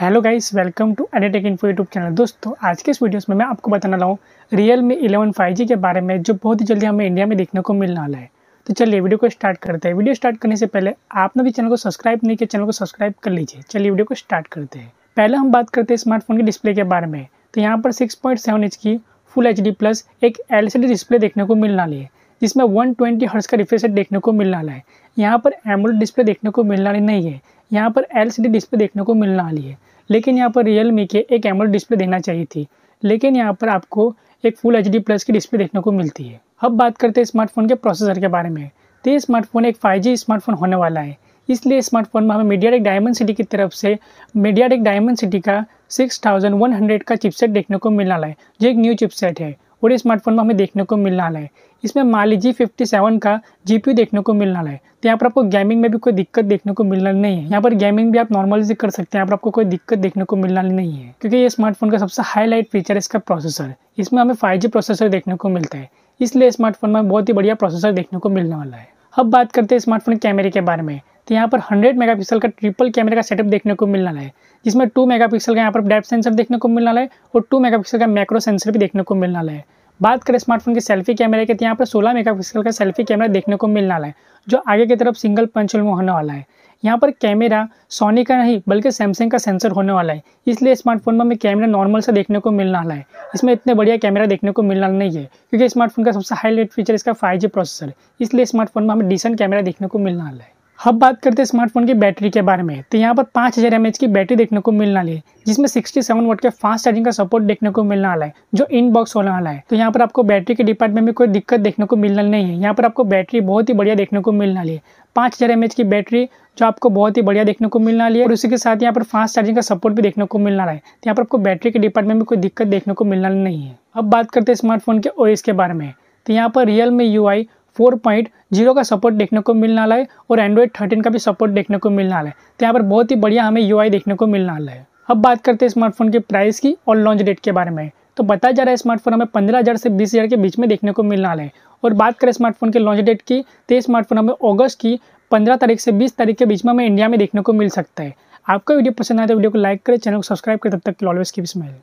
hello guys welcome to Editech Info YouTube channel दोस्तों आज के इस वीडियोस में मैं आपको बताना लाऊँ रियल मी इलेवन फाइव के बारे में जो बहुत ही जल्दी हमें इंडिया में देखने को मिलने वाला है तो चलिए वीडियो को स्टार्ट करते हैं वीडियो स्टार्ट करने से पहले आपने भी चैनल को सब्सक्राइब नहीं किया चैनल को सब्सक्राइब कर लीजिए चलिए वीडियो को स्टार्ट करते हैं पहले हम बात करते हैं स्मार्टफोन के डिस्प्ले के बारे में तो यहाँ पर सिक्स इंच की फुल एच प्लस एक एल डिस्प्ले देखने को मिलने वाली है इसमें 120 ट्वेंटी हर्ट्स का रिफ्रेश रेट देखने को मिलने वाला है यहाँ पर एमोल डिस्प्ले देखने को मिलने वाली नहीं है यहाँ पर एल डिस्प्ले देखने को मिलने वाली है लेकिन यहाँ पर रियल के एक एमोल डिस्प्ले देना चाहिए थी लेकिन यहाँ पर आपको एक फुल एच प्लस की डिस्प्ले देखने को मिलती है अब बात करते हैं स्मार्टफोन के प्रोसेसर के बारे में तो ये स्मार्टफोन एक 5G स्मार्टफोन होने वाला है इसलिए स्मार्टफोन में हमें मीडिया डायमंड सिटी की तरफ से मीडिया डायमंड सिटी का 6100 का चिपसेट देखने को मिलना है जो एक न्यू चिपसेट है पूरे स्मार्टफोन में हमें देखने को मिलने वाला है इसमें माली जी फिफ्टी सेवन का जीपीयू देखने को मिलने वाला है तो यहाँ पर आपको गेमिंग में भी कोई दिक्कत देखने को मिलना नहीं है यहाँ पर गेमिंग भी आप नॉर्मल से कर सकते हैं यहाँ पर आपको कोई दिक्कत देखने को मिलना नहीं है क्योंकि ये स्मार्टफोन का सबसे हाईलाइट फीचर है इसका प्रोसेसर इसमें हमें फाइव प्रोसेसर देखने को मिलता है इसलिए स्मार्टफोन में बहुत ही बढ़िया प्रोसेसर देखने को मिलने वाला है अब बात करते हैं स्मार्टफोन कैमरे के बारे में तो यहाँ पर 100 मेगापिक्सल का ट्रिपल कैमरे का सेटअप देखने को मिलना है जिसमें 2 मेगापिक्सल का यहाँ पर डेप्थ सेंसर देखने को मिलना है और 2 मेगापिक्सल का मैक्रो सेंसर भी देखने को मिलना है बात करें स्मार्टफोन के सेल्फी कैमरे के तो यहाँ पर 16 मेगापिक्सल का सेल्फी कैमरा देखने को मिलना है जो आगे की तरफ सिंगल पंचल में होने वाला है यहाँ पर कैमरा सोनी का नहीं बल्कि सैमसंग का सेंसर होने वाला है इसलिए स्मार्टफोन में कैमरा नॉर्मल से देखने को मिलना है इसमें इतने बढ़िया कैमरा देखने को मिलना नहीं है क्योंकि स्मार्टफोन का सबसे हाई फीचर इसका फाइव प्रोसेसर इसलिए स्मार्टफोन में हमें डिसेंट कैमरा देखने को मिलने है अब बात करते हैं स्मार्टफोन की बैटरी के बारे में तो यहाँ पर पाँच हज़ार एम की बैटरी देखने को मिलने वाली है जिसमें 67 वोट के फास्ट चार्जिंग का सपोर्ट देखने को मिलने वाला है जो इनबॉक्स होने वाला है तो यहाँ पर आपको बैटरी के डिपार्टमेंट में कोई दिक्कत देखने को मिलना नहीं है यहाँ पर आपको बैटरी बहुत ही बढ़िया देखने को मिलने वाली है पाँच हज़ार की बैटरी जो आपको बहुत ही बढ़िया देखने को मिलने वाली है और उसी के साथ यहाँ पर फास्ट चार्जिंग का सपोर्ट भी देखने को मिलना रहा है तो यहाँ पर आपको बैटरी के डिपार्टमेंट में कोई दिक्कत देखने को मिलना नहीं है अब बात करते हैं स्मार्टफोन के ओ के बारे में तो यहाँ पर Realme U four point zero का सपोर्ट देखने को मिलने वाला है और एंड्रॉयड थर्टीन का भी सपोर्ट देखने को मिलने वाला है तो यहाँ पर बहुत ही बढ़िया हमें यू देखने को मिलने वाला है अब बात करते हैं स्मार्टफोन के प्राइस की और लॉन्च डेट के बारे में तो बताया जा रहा है स्मार्टफोन हमें पंद्रह हज़ार से बीस हज़ार के बीच में देखने को मिलने वाला है और बात करें स्मार्टफोन के लॉन्च डेट की तो ये स्मार्टफोन हमें अगस्त की पंद्रह तारीख से बीस तारीख के बीच में हमें इंडिया में देखने को मिल सकता है आपका वीडियो पसंद आए तो वीडियो को लाइक करें चैनल को सब्सक्राइब करें तब तक ऑलवेज की स्माइल